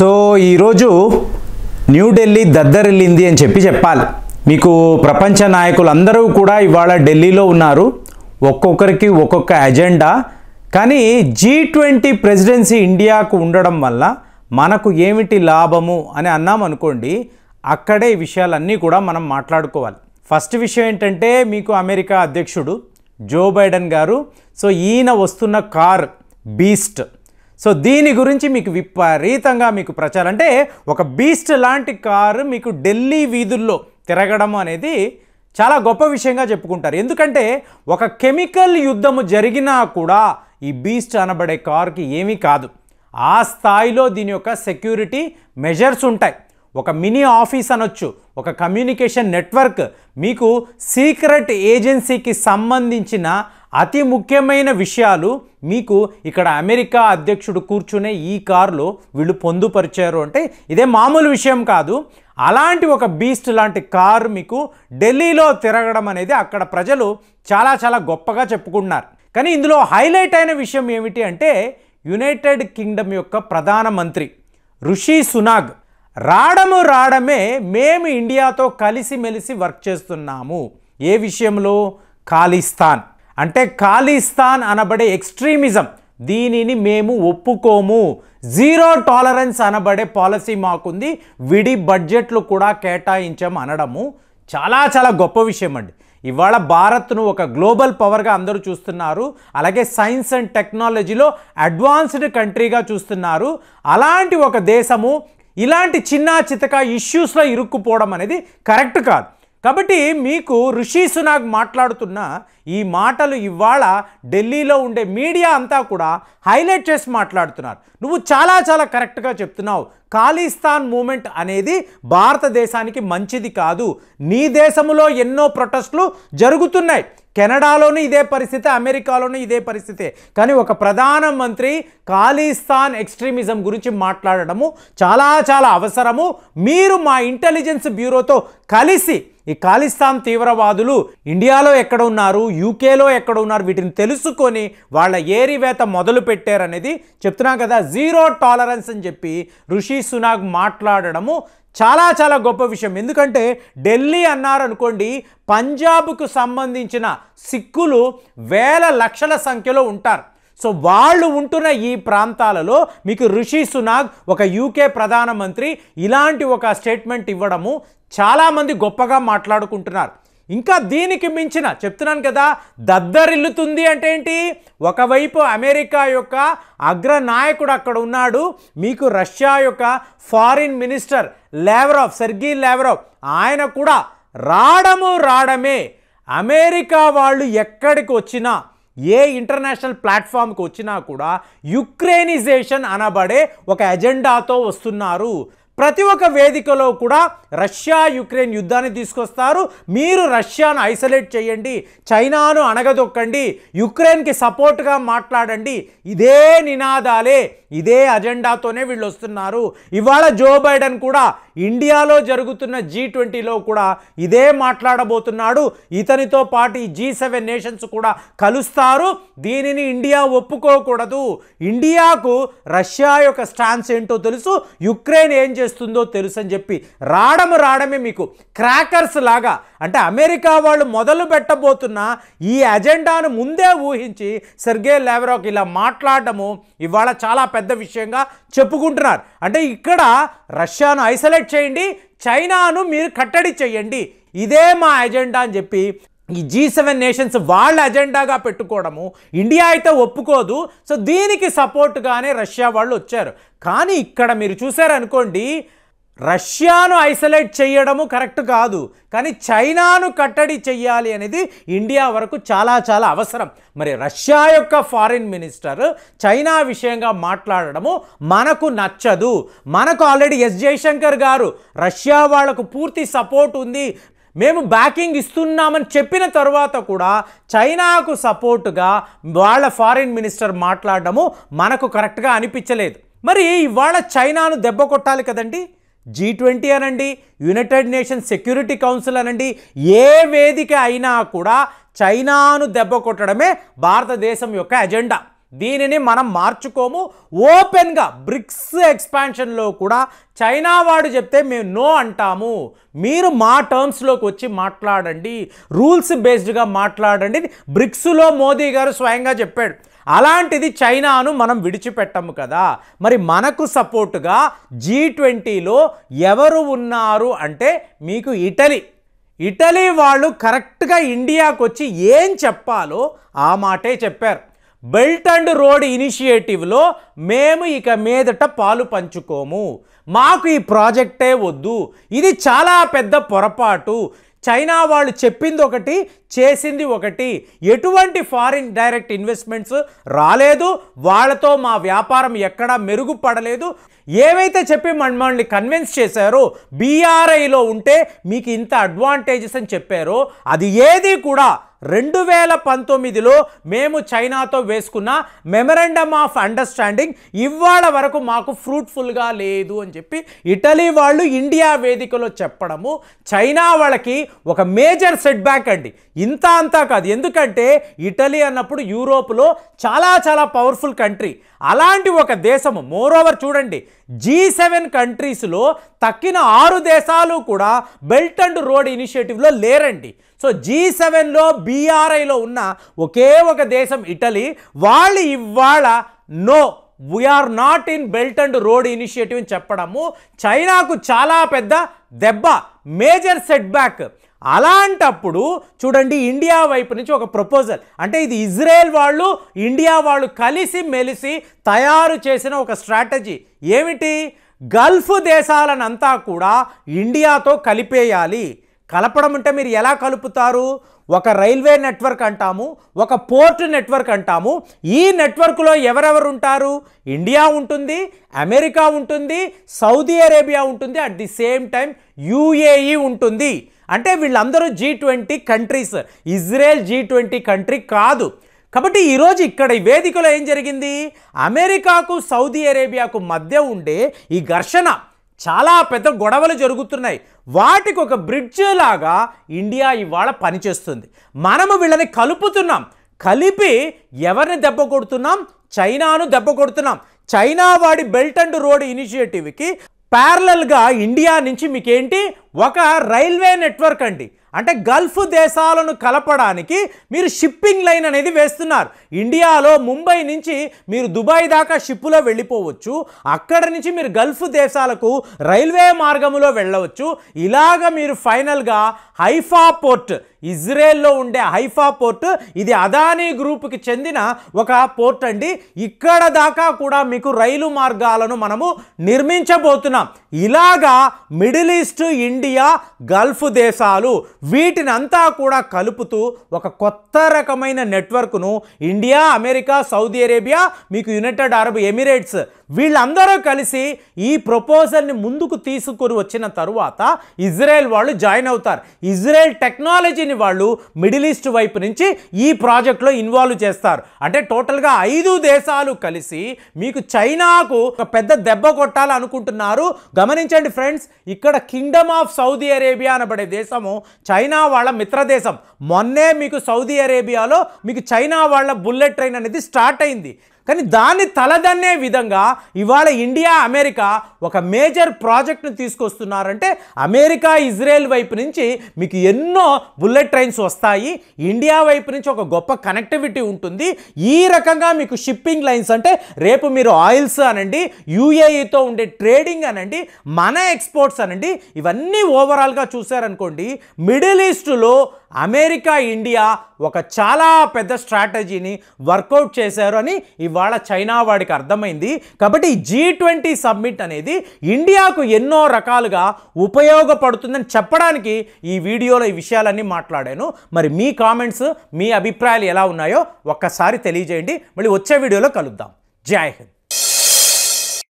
so ఈరోజు న్యూఢిల్లీ దద్దరిల్లింది అని చెప్పి చెప్పాలి మీకు ప్రపంచ నాయకులందరూ కూడా ఇవాళ ఢిల్లీలో ఉన్నారు ఒక్కొక్కరికి ఒక్కొక్క ఎజెండా కానీ జీ ట్వంటీ ప్రెసిడెన్సీ ఇండియాకు ఉండడం వల్ల మనకు ఏమిటి లాభము అని అన్నాం అనుకోండి అక్కడే విషయాలన్నీ కూడా మనం మాట్లాడుకోవాలి ఫస్ట్ విషయం ఏంటంటే మీకు అమెరికా అధ్యక్షుడు జో బైడెన్ గారు సో ఈయన వస్తున్న కార్ బీస్ట్ సో దీని గురించి మీకు విపరీతంగా మీకు ప్రచారం అంటే ఒక బీస్ట్ లాంటి కారు మీకు ఢిల్లీ వీధుల్లో తిరగడం అనేది చాలా గొప్ప విషయంగా చెప్పుకుంటారు ఎందుకంటే ఒక కెమికల్ యుద్ధము జరిగినా కూడా ఈ బీస్ట్ అనబడే కారుకి ఏమీ కాదు ఆ స్థాయిలో దీని యొక్క సెక్యూరిటీ మెజర్స్ ఉంటాయి ఒక మినీ ఆఫీస్ అనొచ్చు ఒక కమ్యూనికేషన్ నెట్వర్క్ మీకు సీక్రెట్ ఏజెన్సీకి సంబంధించిన అతి ముఖ్యమైన విషయాలు మీకు ఇక్కడ అమెరికా అధ్యక్షుడు కూర్చునే ఈ కారులో వీళ్ళు పొందుపరిచారు అంటే ఇదే మామూలు విషయం కాదు అలాంటి ఒక బీస్ట్ లాంటి కారు మీకు ఢిల్లీలో తిరగడం అనేది అక్కడ ప్రజలు చాలా చాలా గొప్పగా చెప్పుకుంటున్నారు కానీ ఇందులో హైలైట్ అయిన విషయం ఏమిటి అంటే యునైటెడ్ కింగ్డమ్ యొక్క ప్రధానమంత్రి ఋషి సునాగ్ రాడము రాడమే మేము ఇండియాతో కలిసిమెలిసి వర్క్ చేస్తున్నాము ఏ విషయంలో ఖాళీస్థాన్ అంటే ఖాళీస్థాన్ అనబడే ఎక్స్ట్రీమిజం దీనిని మేము ఒప్పుకోము జీరో టాలరెన్స్ అనబడే పాలసీ మాకుంది విడి బడ్జెట్లు కూడా కేటాయించాం అనడము చాలా చాలా గొప్ప విషయం అండి ఇవాళ భారత్ను ఒక గ్లోబల్ పవర్గా అందరూ చూస్తున్నారు అలాగే సైన్స్ అండ్ టెక్నాలజీలో అడ్వాన్స్డ్ కంట్రీగా చూస్తున్నారు అలాంటి ఒక దేశము ఇలాంటి చిన్న చితక ఇష్యూస్లో ఇరుక్కుపోవడం అనేది కరెక్ట్ కాదు కాబట్టి మీకు ఋషి సునాగ్ మాట్లాడుతున్న ఈ మాటలు ఇవాళ ఢిల్లీలో ఉండే మీడియా అంతా కూడా హైలైట్ చేసి మాట్లాడుతున్నారు నువ్వు చాలా చాలా కరెక్ట్గా చెప్తున్నావు ఖాళీస్థాన్ మూమెంట్ అనేది భారతదేశానికి మంచిది కాదు నీ దేశంలో ఎన్నో ప్రొటెస్ట్లు జరుగుతున్నాయి కెనడాలోనూ ఇదే పరిస్థితి అమెరికాలోనూ ఇదే పరిస్థితే కానీ ఒక ప్రధానమంత్రి ఖాళీస్థాన్ ఎక్స్ట్రీమిజం గురించి మాట్లాడడము చాలా చాలా అవసరము మీరు మా ఇంటెలిజెన్స్ బ్యూరోతో కలిసి ఈ ఖాళిస్తాన్ తీవ్రవాదులు ఇండియాలో ఎక్కడ ఉన్నారు యూకేలో ఎక్కడ ఉన్నారు వీటిని తెలుసుకొని వాళ్ళ ఏరివేత మొదలు పెట్టారనేది చెప్తున్నాం కదా జీరో టాలరెన్స్ అని చెప్పి ఋషి సునాగ్ మాట్లాడడము చాలా చాలా గొప్ప విషయం ఎందుకంటే ఢిల్లీ అన్నారనుకోండి పంజాబ్కు సంబంధించిన సిక్కులు వేల లక్షల సంఖ్యలో ఉంటారు సో వాళ్ళు ఉంటున్న ఈ ప్రాంతాలలో మీకు ఋషి సునాగ్ ఒక యూకే ప్రధానమంత్రి ఇలాంటి ఒక స్టేట్మెంట్ ఇవ్వడము చాలామంది గొప్పగా మాట్లాడుకుంటున్నారు ఇంకా దీనికి మించిన చెప్తున్నాను కదా దద్దరిల్లుతుంది అంటే ఏంటి ఒకవైపు అమెరికా యొక్క అగ్రనాయకుడు అక్కడ ఉన్నాడు మీకు రష్యా యొక్క foreign minister Lavrov Sergey Lavrov ఆయన కూడా రావడము రావడమే అమెరికా వాళ్ళు ఎక్కడికి వచ్చినా ఏ ఇంటర్నేషనల్ ప్లాట్ఫామ్కి వచ్చినా కూడా యుక్రెయినిజేషన్ అనబడే ఒక ఎజెండాతో వస్తున్నారు ప్రతి ఒక్క వేదికలో కూడా రష్యా యుక్రెయిన్ యుద్ధాన్ని తీసుకొస్తారు మీరు రష్యాను ఐసోలేట్ చేయండి చైనాను అణగదొక్కండి యుక్రెయిన్కి సపోర్ట్గా మాట్లాడండి ఇదే నినాదాలే ఇదే అజెండాతోనే వీళ్ళు వస్తున్నారు ఇవాళ జో బైడెన్ కూడా ఇండియాలో జరుగుతున్న జీ ట్వంటీలో కూడా ఇదే మాట్లాడబోతున్నాడు ఇతనితో పాటు ఈ జీ సెవెన్ నేషన్స్ కూడా కలుస్తారు దీనిని ఇండియా ఒప్పుకోకూడదు ఇండియాకు రష్యా యొక్క స్టాన్స్ ఏంటో తెలుసు యుక్రెయిన్ ఏం చేస్తుంది చేస్తుందో తెలుసు అని చెప్పి రాడము రాడమే మీకు క్రాకర్స్ లాగా అంటే అమెరికా వాళ్ళు మొదలు పెట్టబోతున్న ఈ అజెండాను ముందే ఊహించి సెర్గే లేవరాక్ ఇలా మాట్లాడటము ఇవాళ చాలా పెద్ద విషయంగా చెప్పుకుంటున్నారు అంటే ఇక్కడ రష్యాను ఐసోలేట్ చేయండి చైనాను మీరు కట్టడి చేయండి ఇదే మా ఎజెండా అని చెప్పి ఈ జీ సెవెన్ నేషన్స్ వాళ్ళ అజెండాగా పెట్టుకోవడము ఇండియా అయితే ఒప్పుకోదు సో దీనికి సపోర్ట్గానే రష్యా వాళ్ళు వచ్చారు కానీ ఇక్కడ మీరు చూసారనుకోండి రష్యాను ఐసోలేట్ చేయడము కరెక్ట్ కాదు కానీ చైనాను కట్టడి చేయాలి అనేది ఇండియా వరకు చాలా చాలా అవసరం మరి రష్యా యొక్క ఫారిన్ మినిస్టర్ చైనా విషయంగా మాట్లాడడము మనకు నచ్చదు మనకు ఆల్రెడీ ఎస్ జయశంకర్ గారు రష్యా వాళ్లకు పూర్తి సపోర్ట్ ఉంది మేము బ్యాకింగ్ ఇస్తున్నామని చెప్పిన తర్వాత కూడా చైనాకు సపోర్టుగా వాళ్ళ ఫారిన్ మినిస్టర్ మాట్లాడడము మనకు కరెక్ట్గా అనిపించలేదు మరి ఇవాళ చైనాను దెబ్బ కొట్టాలి కదండి జీ ట్వంటీ అనండి యునైటెడ్ నేషన్స్ సెక్యూరిటీ కౌన్సిల్ అనండి ఏ వేదిక అయినా కూడా చైనాను దెబ్బ కొట్టడమే భారతదేశం యొక్క ఎజెండా దీనిని మనం మార్చుకోము ఓపెన్గా బ్రిక్స్ ఎక్స్పాన్షన్లో కూడా చైనా వాడు చెప్తే మేము నో అంటాము మీరు మా టర్మ్స్లోకి వచ్చి మాట్లాడండి రూల్స్ బేస్డ్గా మాట్లాడండి బ్రిక్స్లో మోదీ గారు స్వయంగా చెప్పాడు అలాంటిది చైనాను మనం విడిచిపెట్టము కదా మరి మనకు సపోర్టుగా జీ ట్వంటీలో ఎవరు ఉన్నారు అంటే మీకు ఇటలీ ఇటలీ వాళ్ళు కరెక్ట్గా ఇండియాకు వచ్చి ఏం చెప్పాలో ఆ మాటే చెప్పారు బెల్ట్ అండ్ రోడ్ ఇనిషియేటివ్లో మేము ఇక మీదట పాలు పంచుకోము మాకు ఈ ప్రాజెక్టే వద్దు ఇది చాలా పెద్ద పొరపాటు చైనా వాళ్ళు చెప్పింది ఒకటి చేసింది ఒకటి ఎటువంటి ఫారిన్ డైరెక్ట్ ఇన్వెస్ట్మెంట్స్ రాలేదు వాళ్ళతో మా వ్యాపారం ఎక్కడా మెరుగుపడలేదు ఏవైతే చెప్పి మమ్మల్ని కన్విన్స్ చేశారో బీఆర్ఐలో ఉంటే మీకు ఇంత అడ్వాంటేజెస్ అని చెప్పారో అది ఏది కూడా రెండు వేల పంతొమ్మిదిలో మేము చైనాతో వేసుకున్న మెమరండమ్ ఆఫ్ అండర్స్టాండింగ్ ఇవాళ వరకు మాకు ఫ్రూట్ఫుల్గా లేదు అని చెప్పి ఇటలీ వాళ్ళు ఇండియా వేదికలో చెప్పడము చైనా వాళ్ళకి ఒక మేజర్ సెట్ బ్యాక్ అండి ఇంత అంతా కాదు ఎందుకంటే ఇటలీ అన్నప్పుడు యూరోప్లో చాలా చాలా పవర్ఫుల్ కంట్రీ అలాంటి ఒక దేశము మోరోవర్ చూడండి జీ సెవెన్ కంట్రీస్లో తక్కిన ఆరు దేశాలు కూడా బెల్ట్ అండ్ రోడ్ ఇనిషియేటివ్లో లేరండి సో జీ సెవెన్లో బీఆర్ఐలో ఉన్న ఒకే ఒక దేశం ఇటలీ వాళ్ళు ఇవాళ no we're not in Belt and Road Initiative అని చెప్పడము చైనాకు చాలా పెద్ద దెబ్బ మేజర్ సెట్ బ్యాక్ అలాంటప్పుడు చూడండి ఇండియా వైపు నుంచి ఒక ప్రపోజల్ అంటే ఇది ఇజ్రాయెల్ వాళ్ళు ఇండియా వాళ్ళు కలిసి మెలిసి తయారు చేసిన ఒక స్ట్రాటజీ ఏమిటి గల్ఫ్ దేశాలనంతా కూడా ఇండియాతో కలిపేయాలి కలపడం అంటే మీరు ఎలా కలుపుతారు ఒక రైల్వే నెట్వర్క్ అంటాము ఒక పోర్ట్ నెట్వర్క్ అంటాము ఈ నెట్వర్క్లో ఎవరెవరు ఉంటారు ఇండియా ఉంటుంది అమెరికా ఉంటుంది సౌదీ అరేబియా ఉంటుంది at the same time UAE ఉంటుంది అంటే వీళ్ళందరూ G twenty countries Israel G twenty country కాదు కాబట్టి ఈరోజు ఇక్కడ ఈ వేదికలో ఏం జరిగింది అమెరికాకు సౌదీ అరేబియాకు మధ్య ఉండే ఈ ఘర్షణ చాలా పెద్ద గొడవలు జరుగుతున్నాయి వాటికి ఒక బ్రిడ్జ్ లాగా ఇండియా ఇవాళ పనిచేస్తుంది మనము వీళ్ళని కలుపుతున్నాం కలిపి ఎవరిని దెబ్బ కొడుతున్నాం చైనాను దెబ్బ కొడుతున్నాం చైనా వాడి బెల్ట్ అండ్ రోడ్ ఇనిషియేటివ్కి ప్యారలల్గా ఇండియా నుంచి మీకేంటి ఒక రైల్వే నెట్వర్క్ అండి అంటే గల్ఫ్ దేశాలను కలపడానికి మీరు షిప్పింగ్ లైన్ అనేది వేస్తున్నారు ఇండియాలో ముంబై నుంచి మీరు దుబాయ్ దాకా షిప్పులో వెళ్ళిపోవచ్చు అక్కడ నుంచి మీరు గల్ఫ్ దేశాలకు రైల్వే మార్గములో వెళ్ళవచ్చు ఇలాగ మీరు ఫైనల్గా హైఫా పోర్ట్ ఇజ్రాయెల్లో ఉండే హైఫా పోర్ట్ ఇది అదానీ గ్రూప్కి చెందిన ఒక పోర్ట్ అండి ఇక్కడ దాకా కూడా మీకు రైలు మార్గాలను మనము నిర్మించబోతున్నాం ఇలాగా మిడిల్ ఈస్ట్ ఇండియా గల్ఫ్ దేశాలు వీటినంతా కూడా కలుపుతూ ఒక కొత్త రకమైన నెట్వర్క్ను ఇండియా అమెరికా సౌదీ అరేబియా మీకు యునైటెడ్ అరబ్ ఎమిరేట్స్ వీళ్ళందరూ కలిసి ఈ ప్రపోజల్ని ముందుకు తీసుకుని వచ్చిన తరువాత ఇజ్రాయెల్ వాళ్ళు జాయిన్ అవుతారు ఇజ్రాయెల్ టెక్నాలజీని వాళ్ళు మిడిల్ ఈస్ట్ వైపు నుంచి ఈ ప్రాజెక్ట్లో ఇన్వాల్వ్ చేస్తారు అంటే టోటల్గా ఐదు దేశాలు కలిసి మీకు చైనాకు ఒక పెద్ద దెబ్బ కొట్టాలనుకుంటున్నారు గమనించండి ఫ్రెండ్స్ ఇక్కడ కింగ్డమ్ ఆఫ్ సౌదీ అరేబియా అనబడే దేశము చైనా వాళ్ళ మిత్రదేశం మొన్నే మీకు సౌదీ అరేబియాలో మీకు చైనా వాళ్ళ బుల్లెట్ ట్రైన్ అనేది స్టార్ట్ అయింది కానీ దాన్ని తలదన్నే విధంగా ఇవాళ ఇండియా అమెరికా ఒక మేజర్ ప్రాజెక్ట్ను తీసుకొస్తున్నారంటే అమెరికా ఇజ్రాయెల్ వైపు నుంచి మీకు ఎన్నో బుల్లెట్ ట్రైన్స్ వస్తాయి ఇండియా వైపు నుంచి ఒక గొప్ప కనెక్టివిటీ ఉంటుంది ఈ రకంగా మీకు షిప్పింగ్ లైన్స్ అంటే రేపు మీరు ఆయిల్స్ అనండి యూఏఈతో ఉండే ట్రేడింగ్ అనండి మన ఎక్స్పోర్ట్స్ అనండి ఇవన్నీ ఓవరాల్గా చూశారనుకోండి మిడిల్ ఈస్ట్లో అమెరికా ఇండియా ఒక చాలా పెద్ద స్ట్రాటజీని వర్కౌట్ చేశారు అని ఇవాళ ఇవాళ చైనా వాడికి అర్థమైంది కాబట్టి జీ ట్వంటీ సబ్మిట్ అనేది ఇండియాకు ఎన్నో రకాలుగా ఉపయోగపడుతుందని చెప్పడానికి ఈ వీడియోలో ఈ విషయాలన్నీ మాట్లాడాను మరి మీ కామెంట్స్ మీ అభిప్రాయాలు ఎలా ఉన్నాయో ఒక్కసారి తెలియజేయండి మళ్ళీ వచ్చే వీడియోలో కలుద్దాం జై హింద్